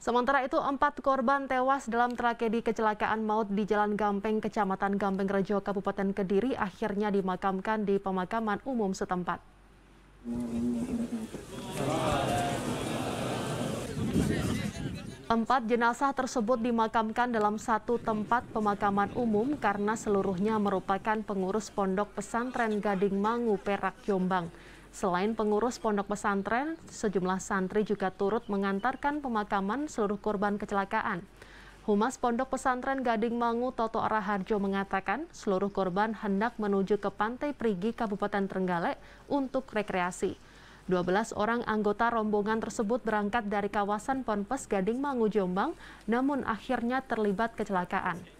Sementara itu, empat korban tewas dalam tragedi kecelakaan maut di Jalan Gampeng, Kecamatan Gampeng Rejo, Kabupaten Kediri, akhirnya dimakamkan di pemakaman umum setempat. Empat jenazah tersebut dimakamkan dalam satu tempat pemakaman umum karena seluruhnya merupakan pengurus pondok pesantren Gading Mangu, Perak, Jombang. Selain pengurus pondok pesantren, sejumlah santri juga turut mengantarkan pemakaman seluruh korban kecelakaan. Humas Pondok Pesantren Gading Mangu Toto Araharjo mengatakan seluruh korban hendak menuju ke Pantai Perigi Kabupaten Trenggalek untuk rekreasi. 12 orang anggota rombongan tersebut berangkat dari kawasan Ponpes Gading Mangu Jombang namun akhirnya terlibat kecelakaan.